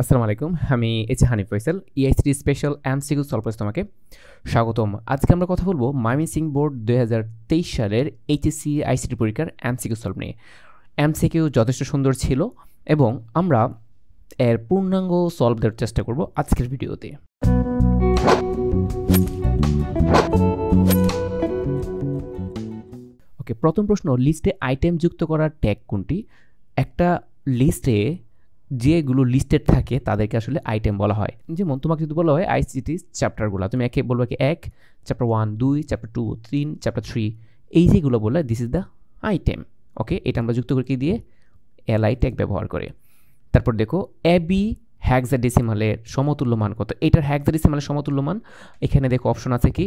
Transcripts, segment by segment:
আসসালামু আলাইকুম আমি H Hanif Faisal EICT special M solve solves তোমাকে স্বাগতম আজকে আমরা কথা বলবো মাইমি সিং বোর্ড দুই সালের এইচএসি আইসিটি পরীক্ষার এমসিকিউ সলভ নিয়ে এম সিকিউ যথেষ্ট সুন্দর ছিল এবং আমরা এর পূর্ণাঙ্গ সলভ দেওয়ার চেষ্টা করব আজকের ভিডিওতে ওকে প্রথম প্রশ্ন লিস্টে আইটেম যুক্ত করার ট্যাগ কোনটি একটা লিস্টে যেগুলো লিস্টেড থাকে তাদেরকে আসলে আইটেম বলা হয় যেমন তোমাকে যদি বলা হয় আইসিটি চ্যাপ্টারগুলো তুমি একে বলবে কি এক চ্যাপ্টার ওয়ান দুই চ্যাপ্টার টু তিন চ্যাপ্টার থ্রি এই যেগুলো বললে this is the item okay এটা আমরা যুক্ত করে কি দিয়ে এলআই ট্যাগ ব্যবহার করে তারপর দেখো এবি হ্যাক্সাডেসিমালের সমতুল্য মান কত এটার হ্যাক্সাডেসিমালের সমতুল্য মান এখানে দেখো অপশন আছে কি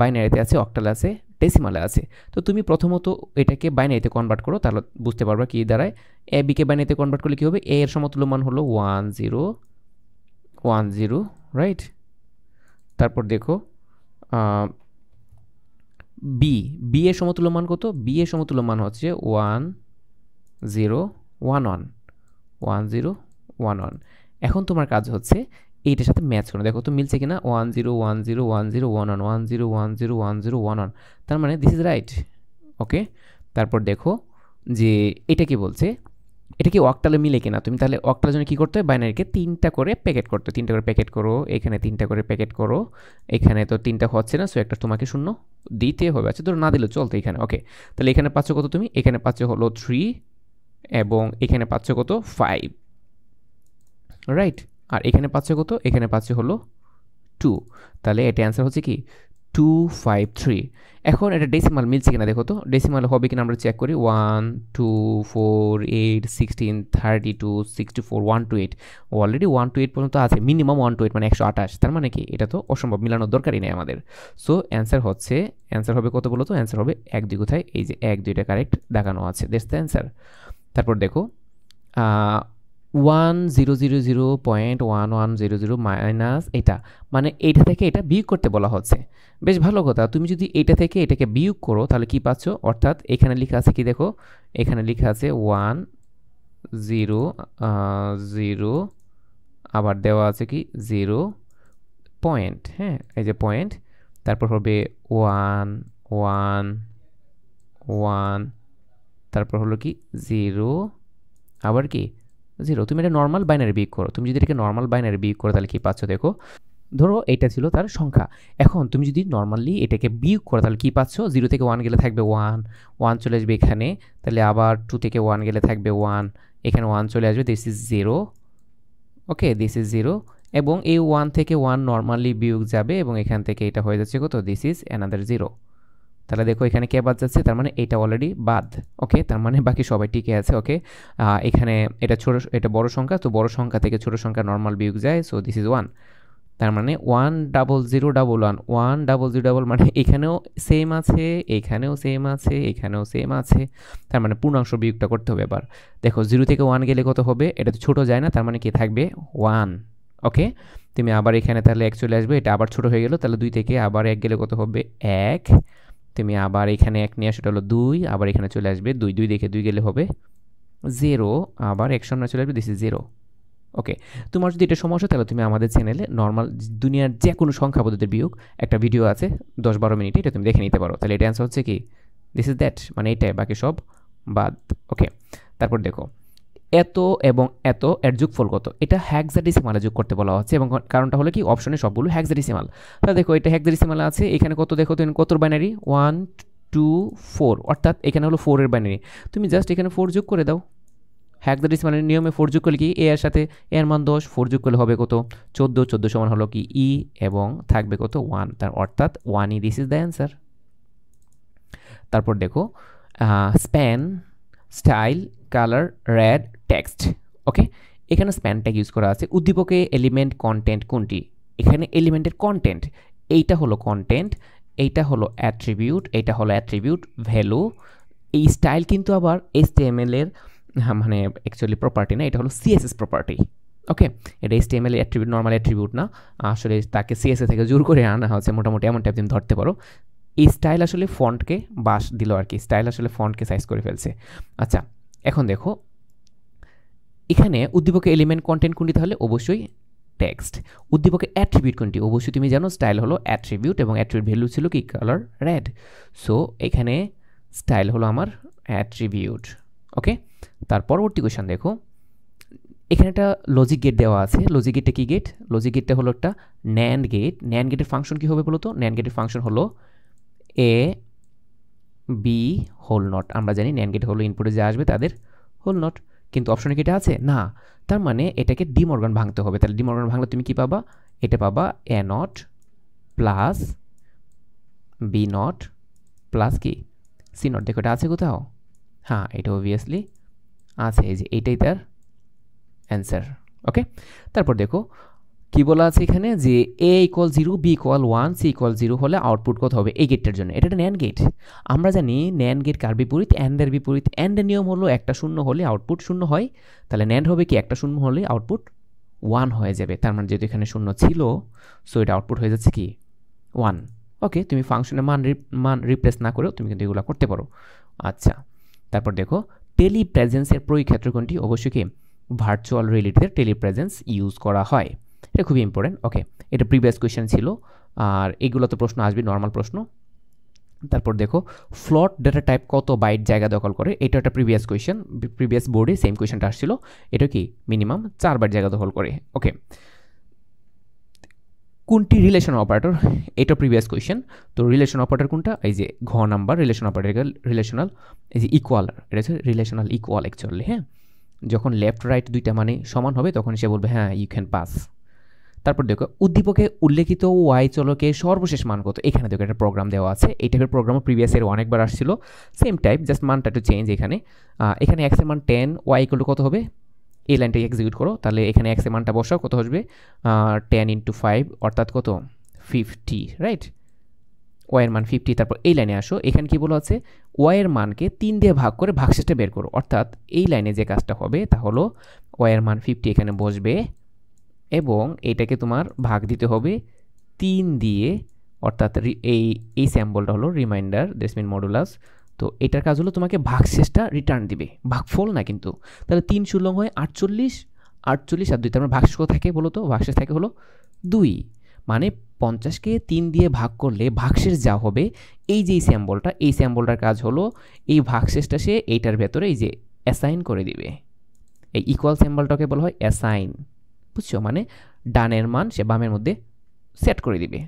বাইনারিতে আছে অক্টাল আছে ডেসিমালে আছে তো তুমি প্রথমত এটাকে বাইনারিতে কনভার্ট করো তাহলে বুঝতে পারবা কি দাঁড়ায় এ বিকে বাইনারিতে কনভার্ট করলে কী হবে এ এর সমতুল্য মান হলো one zero one zero right তারপর দেখো বি বি এর সমতুল্য মান কত বি এর সমতুল্য মান হচ্ছে one zero one one one zero one one এখন তোমার কাজ হচ্ছে এইটার সাথে ম্যাচ করো দেখো তো মিলছে কিনা one zero one zero one zero one one one zero one zero one zero one one তার মানে দিস ইজ রাইট ওকে তারপর দেখো যে এটা কি বলছে এটা কি অকটালে মিলে কিনা তুমি তাহলে অকটালের জন্য কী করতে হবে বাইনারিকে তিনটা করে প্যাকেট করতে তিনটা করে প্যাকেট করো এখানে তিনটা করে প্যাকেট করো এখানে তো তিনটা হচ্ছে না সো একটা তোমাকে শূন্য দিতে হবে আচ্ছা ধরো না দিলে চলতো এখানে ওকে তাহলে এখানে পাচ্ছ কত তুমি এখানে পাচ্ছ হলো থ্রি এবং এখানে পাচ্ছ কত ফাইভ রাইট আর এখানে পাচ্ছে কত এখানে পাচ্ছে হলো টু তাহলে এটা অ্যান্সার হচ্ছে কি টু ফাইভ থ্রি এখন এটা ডেসিমাল মিলছে কিনা দেখো তো ডেসিমাল হবে কিনা আমরা চেক করি one two four eight sixteen thirty two sixty four one two eight already one two eight পর্যন্ত আছে মিনিমাম ওয়ান টু এইট মানে একশো আঠাশ তার মানে কি এটা তো অসম্ভব মিলানোর দরকারই নেই আমাদের সো অ্যান্সার হচ্ছে অ্যান্সার হবে কত বলো তো অ্যান্সার হবে এক দুই কোথায় এই যে এক দুইটা কারেক্ট দেখানো আছে দ্যাটস অ্যান্সার তারপর দেখো one zero zero zero point one one zero zero minus এটা মানে এইটা থেকে এটা বিয়োগ করতে বলা হচ্ছে বেশ ভালো কথা তুমি যদি এটা থেকে এটাকে বিয়োগ করো তাহলে কি পাচ্ছ অর্থাৎ এখানে লেখা আছে কি দেখো এখানে লেখা আছে ওয়ান জিরো জিরো আবার দেওয়া আছে কি জিরো পয়েন্ট হ্যাঁ এই যে পয়েন্ট তারপর হবে ওয়ান ওয়ান ওয়ান তারপর হলো কি জিরো আবার কি জিরো তুমি এটা নর্মাল বাইনারি বিয়োগ করো তুমি যদি এটাকে নর্মাল বাইনারি বিয়োগ করো তাহলে কী পাচ্ছ দেখো ধরো এটা ছিল তার সংখ্যা এখন তুমি যদি নর্মালি এটাকে বিয়োগ করো তাহলে কী পাচ্ছ জিরো থেকে ওয়ান গেলে থাকবে ওয়ান ওয়ান চলে আসবে এখানে তাহলে আবার টু থেকে ওয়ান গেলে থাকবে ওয়ান এখানে ওয়ান চলে আসবে this is zero okay this is zero এবং এই ওয়ান থেকে ওয়ান নর্মালি বিয়োগ যাবে এবং এখান থেকে এটা হয়ে যাচ্ছে কত দিস ইজ অ্যানাদার জিরো তাহলে দেখো এখানে কে বাদ যাচ্ছে তার মানে এটা অলরেডি বাদ ওকে তার মানে বাকি সবাই টিকে আছে ওকে এখানে এটা ছোট এটা বড় সংখ্যা তো বড় সংখ্যা থেকে ছোট সংখ্যা নর্মাল বিয়োগ যায় সো দিস ইজ ওয়ান তার মানে one double zero double one one double zero double মানে এখানেও সেম আছে এখানেও সেম আছে এখানেও সেম আছে তার মানে পূর্ণাংশ বিয়োগটা করতে হবে এবার দেখো জিরো থেকে ওয়ান গেলে কত হবে এটা তো ছোটো যায় না তার মানে কে থাকবে ওয়ান ওকে তুমি আবার এখানে তাহলে এক চলে আসবে এটা আবার ছোটো হয়ে গেলো তাহলে দুই থেকে আবার এক গেলে কত হবে এক তুমি আবার এখানে এক নিয়ে সেটা হলো দুই আবার এখানে চলে আসবে দুই দুই দেখে দুই গেলে হবে জিরো আবার এক সামনে চলে আসবে দিস ইজ জিরো ওকে তোমার যদি এটা সমস্যা তাহলে তুমি আমাদের চ্যানেলে নর্মাল দুনিয়ার যে কোনো সংখ্যা পদ্ধতির বিয়োগ একটা ভিডিও আছে দশ বারো মিনিটে এটা তুমি দেখে নিতে পারো তাহলে এটা অ্যান্সার হচ্ছে কি দিস ইজ দ্যাট মানে এটাই বাকি সব বাদ ওকে তারপর দেখো এত এবং এত এর যোগফল কত এটা হ্যাকজাডিসিমালে যোগ করতে বলা হচ্ছে এবং কারণটা হলো কি অপশনে সবগুলো হ্যাকজাডিসিমাল তা দেখো এটা হ্যাকজাডিসিমাল আছে এখানে কত দেখো তুমি কত বাইনারি ওয়ান টু ফোর অর্থাৎ এখানে হলো ফোরের বাইনারি তুমি জাস্ট এখানে ফোর যোগ করে দাও হ্যাকজাডিসিমালের নিয়মে ফোর যোগ করলে কি এ এর সাথে এর মান দশ ফোর যোগ করলে হবে কত চোদ্দো চোদ্দো সমান হলো কি ই e এবং থাকবে কত ওয়ান তার অর্থাৎ one E this is the answer তারপর দেখো span style colour red text okay এখানে স্প্যান ট্যাগ ইউজ করা আছে উদ্দীপকে এলিমেন্ট কন্টেন্ট কোনটি এখানে এলিমেন্টের কন্টেন্ট এইটা হলো কন্টেন্ট এইটা হলো অ্যাট্রিবিউট এইটা হলো অ্যাট্রিবিউট ভ্যালু এই স্টাইল কিন্তু আবার এস টি এম এর হ্যাঁ, মানে অ্যাকচুয়ালি প্রপার্টি না এটা হলো সিএসএস প্রপার্টি ওকে এটা S L attribute normal attribute না আসলে তাকে সিএসএ থেকে জোর করে আনা হচ্ছে মোটামুটি এমন টাইপ তুমি ধরতে পারো এই স্টাইল আসলে ফন্টকে বাস দিল আর কি স্টাইল আসলে ফন্টকে সাইজ করে ফেলছে আচ্ছা এখন দেখো এখানে উদ্দীপকের এলিমেন্ট কন্টেন্ট কোনটি তাহলে অবশ্যই টেক্সট উদ্দীপকের অ্যাট্রিবিউট কোনটি অবশ্যই তুমি জানো স্টাইল হলো অ্যাট্রিবিউট এবং অ্যাট্রিবিউট ভ্যালু ছিল কি কালার রেড সো এখানে স্টাইল হলো আমার অ্যাট্রিবিউট ওকে তার পরবর্তী কোয়েশন দেখো এখানে একটা লজিক গেট দেওয়া আছে লজিক গেটটা কী গেট লজিক গেটটা হলো একটা ন্যান্ড গেট ন্যান্ড গেটের ফাংশন কী হবে বলো তো ন্যান্ড গেটের ফাংশন হলো এ বি হোল নট আমরা জানি ন্যান্ড গেট হলো ইনপুটে যা আসবে তাদের হোল নট কিন্তু অপশনে কি এটা আছে না তার মানে এটাকে ডিমর্গান ভাঙতে হবে তাহলে ডিমর্গান ভাঙলে তুমি কি পাবা এটা পাবা A not plus B not plus কি সি নট দেখো এটা আছে কোথাও হ্যাঁ এটা অবভিয়াসলি আছে এই যে এইটাই তার অ্যান্সার ওকে তারপর দেখো কি বলা আছে এখানে যে A equal zero B equal one C equal zero হলে আউটপুট কত হবে এই গেটটার জন্য এটা একটা ন্যান গেট আমরা জানি ন্যান গেট কার বিপরীত অ্যান্ডের বিপরীত অ্যান্ডের নিয়ম হলো একটা শূন্য হলে আউটপুট শূন্য হয় তাহলে ন্যান্ড হবে কি একটা শূন্য হলে আউটপুট ওয়ান হয়ে যাবে তার মানে যেহেতু এখানে শূন্য ছিল সো এটা আউটপুট হয়ে যাচ্ছে কি ওয়ান ওকে তুমি ফাংশনে মান মান রিপ্লেস না করেও তুমি কিন্তু এগুলো করতে পারো আচ্ছা তারপর দেখো টেলি প্রেজেন্সের প্রয়োগ ক্ষেত্র কোনটি অবশ্যই কি ভার্চুয়াল রিয়েলিটিতে টেলি প্রেজেন্স ইউজ করা হয় এটা খুবই ইম্পর্টেন্ট ওকে এটা প্রিভিয়াস কোয়েশন ছিল আর এগুলো তো প্রশ্ন আসবে নর্মাল প্রশ্ন তারপর দেখো ফ্লট ডেটা টাইপ কত বাইট জায়গা দখল করে এটা একটা প্রিভিয়াস কোয়েশন প্রিভিয়াস বোর্ডে সেম কোয়েশনটা আসছিল এটা কি মিনিমাম চার বাইট জায়গা দখল করে ওকে কোনটি রিলেশন অপারেটর এটা প্রিভিয়াস কোয়েশন তো রিলেশন অপারেটর কোনটা এই যে ঘ নাম্বার রিলেশন অপারেটর রিলেশনাল এই যে ইকুয়ালার এটা হচ্ছে রিলেশনাল ইকুয়াল অ্যাকচুয়ালি হ্যাঁ যখন লেফট রাইট দুইটা মানে সমান হবে তখন সে বলবে হ্যাঁ ইউ ক্যান পাস তারপর দেখো উদ্দীপকে উল্লেখিত ওয়াই চলকে সর্বশেষ মান কত এখানে দেখো একটা প্রোগ্রাম দেওয়া আছে এই টাইপের প্রোগ্রামও প্রিভিয়াস ইয়ার অনেকবার আসছিল সেম টাইপ জাস্ট মানটা একটু চেঞ্জ এখানে এখানে এক্সের মান টেন ওয়াই ইকুয়াল কত হবে এই লাইনটা এক্সিকিউট করো তাহলে এখানে এক্সের মানটা বসাও কত আসবে টেন ইন্টু ফাইভ অর্থাৎ কত ফিফটি রাইট ওয়াইয়ের মান ফিফটি তারপর এই লাইনে আসো এখানে কি বলা আছে ওয়াইয়ের মানকে তিন দিয়ে ভাগ করে ভাগশেষটা বের করো অর্থাৎ এই লাইনে যে কাজটা হবে তা হলো ওয়াইয়ের মান ফিফটি এখানে বসবে এবং এটাকে তোমার ভাগ দিতে হবে তিন দিয়ে অর্থাৎ এই এই স্যাম্বলটা হলো রিমাইন্ডার ডেসমিন মডুলাস তো এটার কাজ হলো তোমাকে ভাগশেষটা রিটার্ন দিবে ভাগফল না কিন্তু তাহলে তিন ষোলো হয় আটচল্লিশ আটচল্লিশ আর দুই তার মানে থাকে বলো তো ভাগশেষ থাকে হলো দুই মানে পঞ্চাশকে তিন দিয়ে ভাগ করলে ভাগশেষ যা হবে এই যে এই স্যাম্বলটা এই স্যাম্বলটার কাজ হলো এই ভাগশেষটা সে এইটার ভেতরে এই যে অ্যাসাইন করে দিবে এই ইকুয়াল স্যাম্বলটাকে বলা হয় অ্যাসাইন বুঝছো মানে ডানের মান সে বামের মধ্যে সেট করে দিবে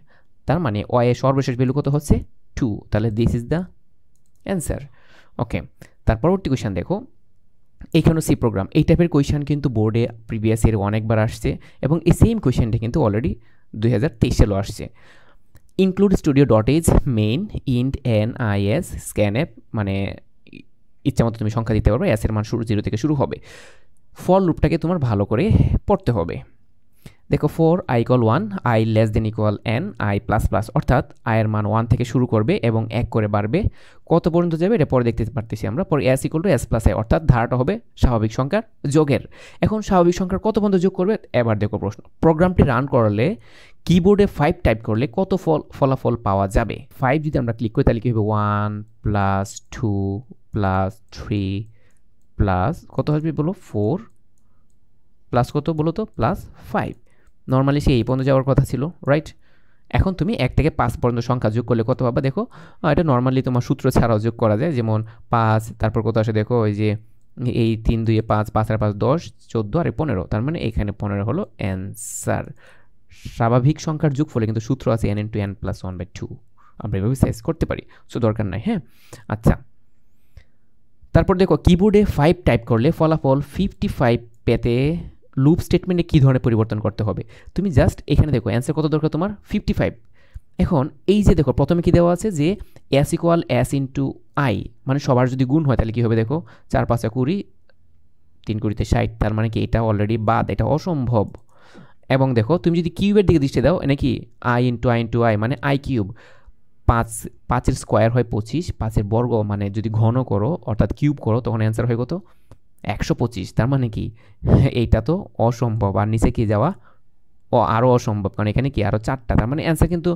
তার মানে ওয়াই সর্বশেষ ভ্যালু কত হচ্ছে টু তাহলে this is the answer okay তার পরবর্তী কোয়েশান দেখো এইখানেও সি প্রোগ্রাম এই টাইপের কোয়েশান কিন্তু বোর্ডে প্রিভিয়াস ইয়ারে অনেকবার আসছে এবং এই সেম কোয়েশানটা কিন্তু অলরেডি দুই হাজার তেইশেও আসছে include studio dot is main int N I S scan app মানে ইচ্ছা মতো তুমি সংখ্যা দিতে পারবে অ্যাসের মান শুরু জিরো থেকে শুরু হবে ফর লুপটাকে তোমার ভালো করে পড়তে হবে দেখো for I equal one I less than equal N I plus plus অর্থাৎ আয়ের মান ওয়ান থেকে শুরু করবে এবং এক করে বাড়বে কত পর্যন্ত যাবে এটা পরে দেখতে পারতেছি আমরা পরে S equal to S plus I অর্থাৎ ধারাটা হবে স্বাভাবিক সংখ্যার যোগের এখন স্বাভাবিক সংখ্যার কত পর্যন্ত যোগ করবে এবার দেখো প্রশ্ন প্রোগ্রামটি রান করলে কিবোর্ডে ফাইভ টাইপ করলে কত ফল ফলাফল পাওয়া যাবে ফাইভ যদি আমরা ক্লিক করি তাহলে কী হবে one plus two plus three plus কত আসবে বলো ফোর প্লাস কত বলো তো প্লাস ফাইভ নর্মালি সে এই পর্যন্ত যাওয়ার কথা ছিল রাইট এখন তুমি এক থেকে পাঁচ পর্যন্ত সংখ্যা যোগ করলে কত পাবা দেখো এটা নর্মালি তোমার সূত্র ছাড়াও যোগ করা যায় যেমন পাঁচ তারপর কত আসে দেখো ওই যে এই তিন দুইয়ে পাঁচ পাঁচ আর পাঁচ দশ চোদ্দো আর পনেরো তার মানে এখানে পনেরো হলো অ্যান্সার স্বাভাবিক সংখ্যার ফলে কিন্তু সূত্র আছে N N two N plus one by two আমরা এভাবে সাইজ করতে পারি সো দরকার নাই হ্যাঁ আচ্ছা তারপর দেখো কিবোর্ডে ফাইভ টাইপ করলে ফলাফল ফিফটি ফাইভ পেতে লুপ স্টেটমেন্টে কী ধরনের পরিবর্তন করতে হবে তুমি জাস্ট এখানে দেখো অ্যান্সার কত দরকার তোমার ফিফটি ফাইভ এখন এই যে দেখো প্রথমে কী দেওয়া আছে যে s equal as into i মানে সবার যদি গুণ হয় তাহলে কী হবে দেখো চার পাঁচে কুড়ি তিন কুড়িতে ষাট তার মানে কি এটা অলরেডি বাদ এটা অসম্ভব এবং দেখো তুমি যদি কিউবের দিকে দৃষ্টি দাও নাকি i into i into i মানে আই কিউব পাঁচ পাঁচের স্কোয়ার হয় পঁচিশ পাঁচের বর্গ মানে যদি ঘন করো অর্থাৎ কিউব করো তখন অ্যান্সার হয়ে কত একশো পঁচিশ তার মানে কি এইটা তো অসম্ভব আর নিচে কি যাওয়া ও আরও অসম্ভব কারণ এখানে কি আরও চারটা তার মানে অ্যান্সার কিন্তু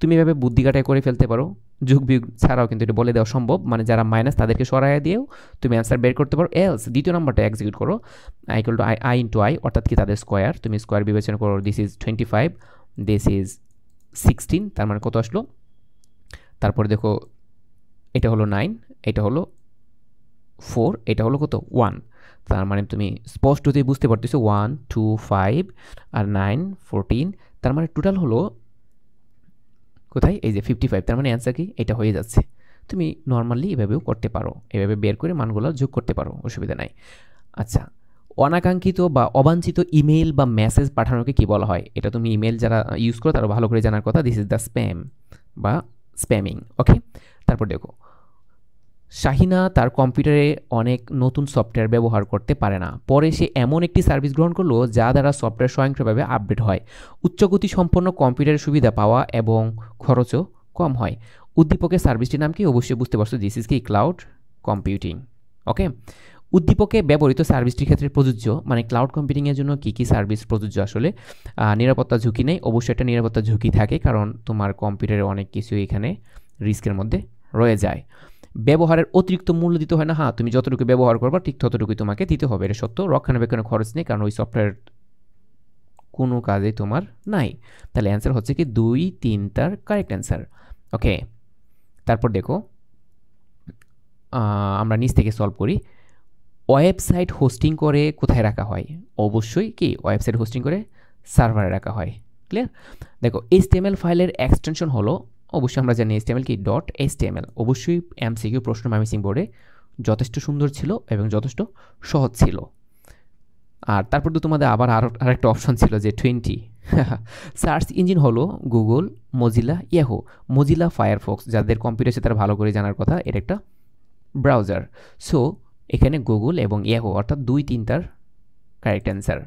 তুমি এভাবে বুদ্ধি কাটায় করে ফেলতে পারো যুগ বিয়োগ ছাড়াও কিন্তু এটা বলে দেওয়া সম্ভব মানে যারা মাইনাস তাদেরকে সরাইয়া দিয়েও তুমি অ্যান্সার বের করতে পারো এলস দ্বিতীয় নাম্বারটা এক্সিকিউট করো i call to i i into i অর্থাৎ কি তাদের স্কোয়ার তুমি স্কোয়ার বিবেচনা করো this is twenty five this is sixteen তার মানে কত আসলো তারপরে দেখো এটা হলো নাইন এটা হলো ফোর এটা হলো কত ওয়ান তার মানে তুমি স্পষ্টতই বুঝতে পারতেছো ওয়ান টু ফাইভ আর নাইন ফোরটিন তার মানে টোটাল হলো কোথায় এই যে ফিফটি ফাইভ তার মানে অ্যান্সার কি এটা হয়ে যাচ্ছে তুমি নর্মালি এভাবেও করতে পারো এভাবে বের করে মানগুলো যোগ করতে পারো অসুবিধা নাই আচ্ছা অনাকাঙ্ক্ষিত বা অবাঞ্ছিত ইমেল বা মেসেজ পাঠানোকে কি বলা হয় এটা তুমি ইমেল যারা ইউজ করো তারা ভালো করে জানার কথা দিস ইজ দ্য স্প্যাম বা স্প্যামিং ওকে তারপর দেখো শাহিনা তার কম্পিউটারে অনেক নতুন সফটওয়্যার ব্যবহার করতে পারে না পরে সে এমন একটি সার্ভিস গ্রহণ করলো যা দ্বারা সফটওয়্যার স্বয়ংক্রিয়ভাবে আপডেট হয় উচ্চগতি সম্পন্ন কম্পিউটারের সুবিধা পাওয়া এবং খরচও কম হয় উদ্দীপকের সার্ভিসটির নাম কি অবশ্যই বুঝতে পারছো দিস ইজ কি ক্লাউড কম্পিউটিং ওকে উদ্দীপকে ব্যবহৃত সার্ভিসটির ক্ষেত্রে প্রযোজ্য মানে ক্লাউড কম্পিউটিংয়ের জন্য কী কী সার্ভিস প্রযোজ্য আসলে নিরাপত্তা ঝুঁকি নেই অবশ্যই একটা নিরাপত্তা ঝুঁকি থাকে কারণ তোমার কম্পিউটারে অনেক কিছু এখানে রিস্কের মধ্যে রয়ে যায় ব্যবহারের অতিরিক্ত মূল্য দিতে হয় না হ্যাঁ তুমি যতটুকু ব্যবহার করবা ঠিক ততটুকুই তোমাকে দিতে হবে এটা সত্য রক্ষণাবেক্ষণের খরচ নেই কারণ ওই সফটওয়্যার কোনো কাজে তোমার নাই তাহলে অ্যান্সার হচ্ছে কি দুই তিন তার কারেক্ট অ্যান্সার ওকে তারপর দেখো আমরা নিচ থেকে সলভ করি ওয়েবসাইট হোস্টিং করে কোথায় রাখা হয় অবশ্যই কি ওয়েবসাইট হোস্টিং করে সার্ভারে রাখা হয় ক্লিয়ার দেখো এইচটিএমএল ফাইলের এক্সটেনশন হলো অবশ্যই আমরা জানি এইচটিএমএল কি ডট এইচটিএমএল অবশ্যই এমসিকিউ প্রশ্ন ম্যামিসিং বোর্ডে যথেষ্ট সুন্দর ছিল এবং যথেষ্ট সহজ ছিল আর তারপর তো তোমাদের আবার আরও আরেকটা অপশন ছিল যে টোয়েন্টি সার্চ ইঞ্জিন হলো Google Mozilla Yahoo Mozilla Firefox যাদের কম্পিউটার সে তারা ভালো করে জানার কথা এটা একটা ব্রাউজার সো এখানে গুগল এবং ইয়াহু অর্থাৎ দুই তিনটার কারেক্ট অ্যান্সার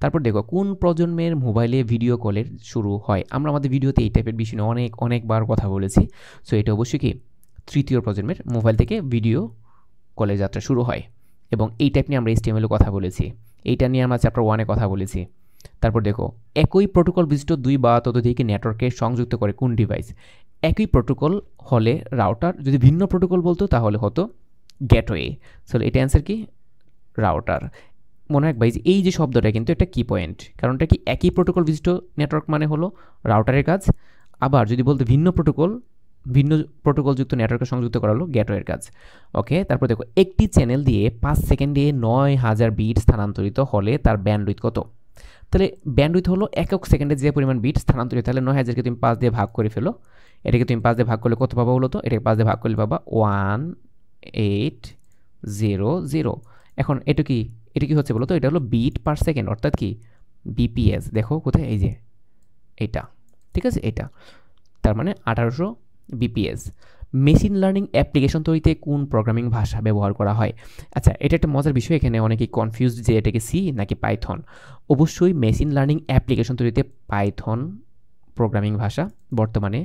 তারপর দেখো কোন প্রজন্মের মোবাইলে ভিডিও কলের শুরু হয় আমরা আমাদের ভিডিওতে এই টাইপের বিষয় নিয়ে অনেক অনেকবার কথা বলেছি সো এটা অবশ্যই কি তৃতীয় প্রজন্মের মোবাইল থেকে ভিডিও কলের যাত্রা শুরু হয় এবং এই টাইপ নিয়ে আমরা এসটিএমএলে কথা বলেছি এইটা নিয়ে আমরা চ্যাপ্টার ওয়ানে কথা বলেছি তারপর দেখো একই প্রোটোকল বিশিষ্ট দুই বা ততোধিক নেটওয়ার্কে সংযুক্ত করে কোন ডিভাইস একই প্রোটোকল হলে রাউটার যদি ভিন্ন প্রোটোকল বলতো তাহলে হতো গেটওয়ে সো এটা অ্যান্সার কি রাউটার মনে যে এই যে শব্দটা কিন্তু একটা কি পয়েন্ট কারণটা কি একই প্রোটোকল বিশিষ্ট নেটওয়ার্ক মানে হলো রাউটারের কাজ আবার যদি বলতে ভিন্ন প্রোটোকল ভিন্ন প্রোটোকলযুক্ত নেটওয়ার্কে সংযুক্ত করা হলো গেটওয়ের কাজ ওকে তারপর দেখো একটি চ্যানেল দিয়ে পাঁচ সেকেন্ডে নয় হাজার বিট স্থানান্তরিত হলে তার ব্যান্ডউইথ কত তাহলে ব্যান্ডউইথ হলো একক সেকেন্ডে যে পরিমাণ বিট স্থানান্তরিত তাহলে নয় হাজারকে তুমি পাঁচ দিয়ে ভাগ করে ফেলো এটাকে তুমি পাঁচ দিয়ে ভাগ করলে কত পাবা বলো তো এটাকে পাঁচ দিয়ে ভাগ করলে পাবা ওয়ান এইট জিরো জিরো এখন এটা কি এটা কি হচ্ছে বলো তো এটা হলো বিট পার সেকেন্ড অর্থাৎ কি বিপিএস দেখো কোথায় এই যে এটা ঠিক আছে এটা তার মানে আঠারোশো বিপিএস মেশিন লার্নিং অ্যাপ্লিকেশন তৈরিতে কোন প্রোগ্রামিং ভাষা ব্যবহার করা হয় আচ্ছা এটা একটা মজার বিষয় এখানে অনেকেই কনফিউজ যে এটাকে সি নাকি পাইথন অবশ্যই মেশিন লার্নিং অ্যাপ্লিকেশন তৈরিতে পাইথন প্রোগ্রামিং ভাষা বর্তমানে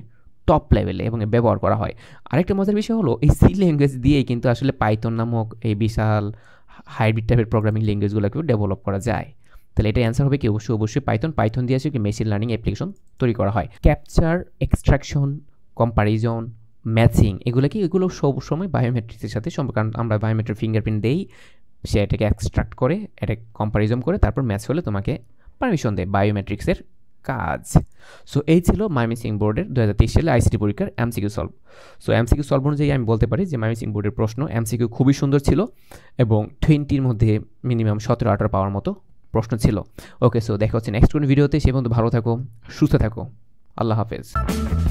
টপ লেভেলে এবং ব্যবহার করা হয় আরেকটা মজার বিষয় হলো এই সি ল্যাঙ্গুয়েজ দিয়েই কিন্তু আসলে পাইথন নামক এই বিশাল হাইব্রিড টাইপের প্রোগ্রামিং ল্যাঙ্গুয়েজগুলোকেও ডেভেলপ করা যায় তাহলে এটা অ্যান্সার হবে কি অবশ্যই অবশ্যই পাইথন পাইথন দিয়ে আসলে মেশিন লার্নিং অ্যাপ্লিকেশন তৈরি করা হয় ক্যাপচার এক্সট্রাকশন কম্পারিজন ম্যাচিং এগুলো কি এগুলো সব সময় বায়োমেট্রিক্সের সাথে সম্পর্ক কারণ আমরা বায়োমেট্রিক ফিঙ্গারপ্রিন্ট দেই সে এটাকে এক্সট্রাক্ট করে এটা কম্পারিজম করে তারপর ম্যাচ হলে তোমাকে পারমিশন দেয় বায়োমেট্রিক্সের কাজ সো এই ছিল মাইমিসিং বোর্ডের দু হাজার তেইশ সালে আইসিটি পরীক্ষার MCQ solve so MCQ solve অনুযায়ী আমি বলতে পারি যে মাইমিসিং বোর্ডের প্রশ্ন এমসিকিউ খুবই সুন্দর ছিল এবং টোয়েন্টির মধ্যে মিনিমাম সতেরো আঠারো পাওয়ার মতো প্রশ্ন ছিল ওকে সো দেখা হচ্ছে নেক্সট কোন ভিডিওতে সে পর্যন্ত ভালো থাকো সুস্থ থাকো আল্লাহ হাফেজ